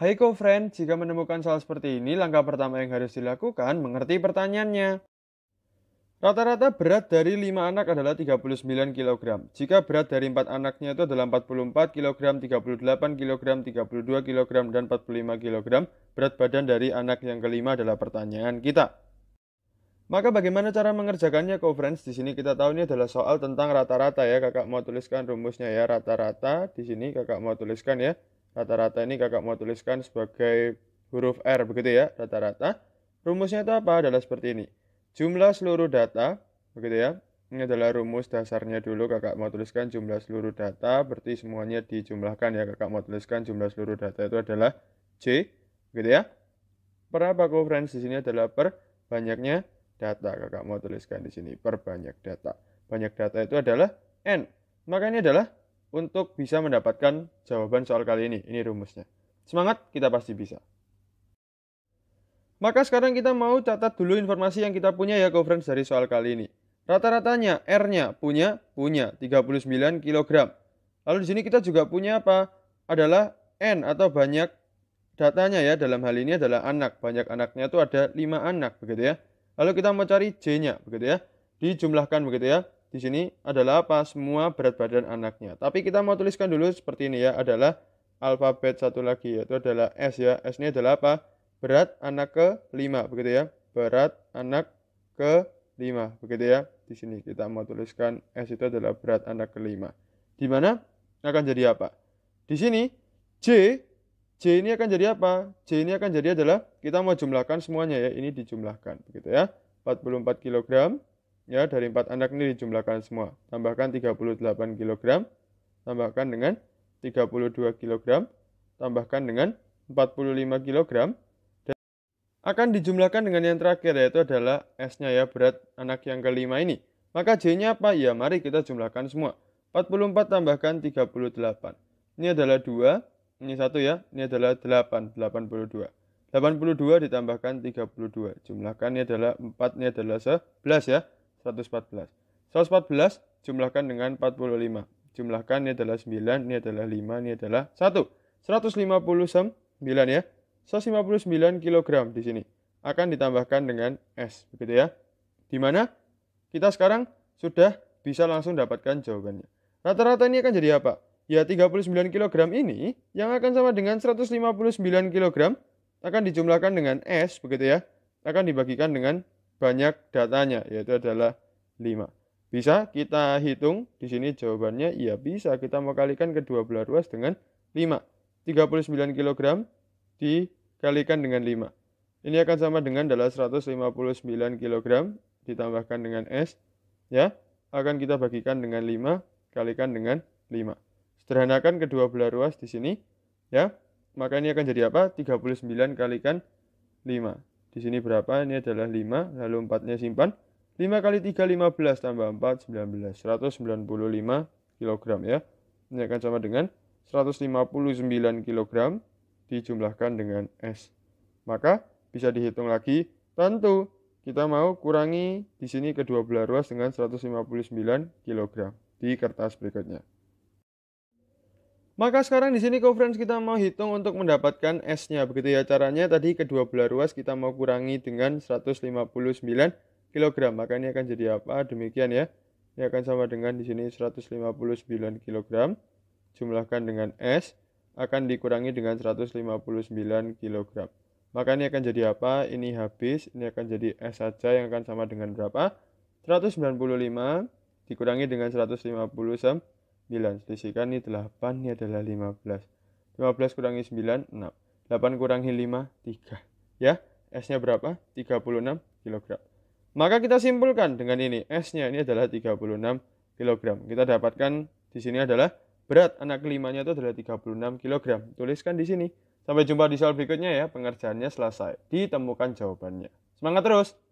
Hai co-friend, jika menemukan soal seperti ini, langkah pertama yang harus dilakukan mengerti pertanyaannya. Rata-rata berat dari 5 anak adalah 39 kg. Jika berat dari 4 anaknya itu adalah 44 kg, 38 kg, 32 kg, dan 45 kg, berat badan dari anak yang kelima adalah pertanyaan kita. Maka bagaimana cara mengerjakannya, co-friends? Di sini kita tahu ini adalah soal tentang rata-rata ya. Kakak mau tuliskan rumusnya ya, rata-rata. Di sini kakak mau tuliskan ya, Rata-rata ini kakak mau tuliskan sebagai huruf R begitu ya, rata-rata. Rumusnya itu apa? Adalah seperti ini. Jumlah seluruh data, begitu ya. Ini adalah rumus dasarnya dulu kakak mau tuliskan jumlah seluruh data, berarti semuanya dijumlahkan ya kakak mau tuliskan jumlah seluruh data itu adalah C, begitu ya. Per apa friends? Di sini adalah per banyaknya data. Kakak mau tuliskan di sini per banyak data. Banyak data itu adalah N. makanya adalah untuk bisa mendapatkan jawaban soal kali ini. Ini rumusnya. Semangat, kita pasti bisa. Maka sekarang kita mau catat dulu informasi yang kita punya ya, friends dari soal kali ini. Rata-ratanya R-nya punya, punya 39 kg. Lalu di sini kita juga punya apa? Adalah N atau banyak datanya ya. Dalam hal ini adalah anak. Banyak anaknya itu ada 5 anak begitu ya. Lalu kita mau cari J-nya begitu ya. Dijumlahkan begitu ya di sini adalah apa? Semua berat badan anaknya. Tapi kita mau tuliskan dulu seperti ini ya, adalah alfabet satu lagi yaitu adalah S ya. S ini adalah apa? Berat anak ke lima begitu ya. Berat anak ke lima begitu ya. Di sini kita mau tuliskan S itu adalah berat anak ke lima. Di mana akan jadi apa? Di sini J J ini akan jadi apa? J ini akan jadi adalah kita mau jumlahkan semuanya ya. Ini dijumlahkan begitu ya. 44 kilogram ya dari empat anak ini dijumlahkan semua. Tambahkan 38 kg, tambahkan dengan 32 kg, tambahkan dengan 45 kg. Dan akan dijumlahkan dengan yang terakhir yaitu adalah S-nya ya, berat anak yang kelima ini. Maka J-nya apa? Ya mari kita jumlahkan semua. 44 tambahkan 38. Ini adalah 2, ini satu ya, ini adalah 8, 82. 82 ditambahkan 32. Jumlahkan ini adalah 4, ini adalah 11 ya. 114. 114 jumlahkan dengan 45. Jumlahkan ini adalah 9, ini adalah 5, ini adalah 1. 159 ya. 159 kg di sini. Akan ditambahkan dengan S, begitu ya. Di mana kita sekarang sudah bisa langsung dapatkan jawabannya. Rata-rata ini akan jadi apa? Ya 39 kg ini yang akan sama dengan 159 kg akan dijumlahkan dengan S begitu ya. Akan dibagikan dengan banyak datanya yaitu adalah 5. Bisa kita hitung di sini jawabannya iya bisa kita mau kalikan kedua belah ruas dengan 5. 39 kg dikalikan dengan 5. Ini akan sama dengan adalah 159 kg ditambahkan dengan S ya. Akan kita bagikan dengan 5 kalikan dengan 5. Sederhanakan kedua belah ruas di sini ya. Maka ini akan jadi apa? 39 kalikan 5. Di sini berapa? Ini adalah 5, lalu 4-nya simpan. 5 kali 3, 15, tambah 4, 19. 195 kg ya. Ini akan sama dengan 159 kg dijumlahkan dengan S. Maka bisa dihitung lagi. Tentu kita mau kurangi di sini kedua belah ruas dengan 159 kg di kertas berikutnya. Maka sekarang di sini friends kita mau hitung untuk mendapatkan S-nya. Begitu ya caranya tadi kedua belah ruas kita mau kurangi dengan 159 kg. Maka ini akan jadi apa? Demikian ya. Ini akan sama dengan di sini 159 kg. Jumlahkan dengan S akan dikurangi dengan 159 kg. Maka ini akan jadi apa? Ini habis, ini akan jadi S saja yang akan sama dengan berapa? 195 dikurangi dengan 159 9 selisihkan ini 8 ini adalah 15 15 kurangi 9 6 8 kurangi 5 3 ya S nya berapa 36 kg maka kita simpulkan dengan ini S nya ini adalah 36 kg kita dapatkan di sini adalah berat anak kelimanya itu adalah 36 kg tuliskan di sini sampai jumpa di soal berikutnya ya pengerjaannya selesai ditemukan jawabannya semangat terus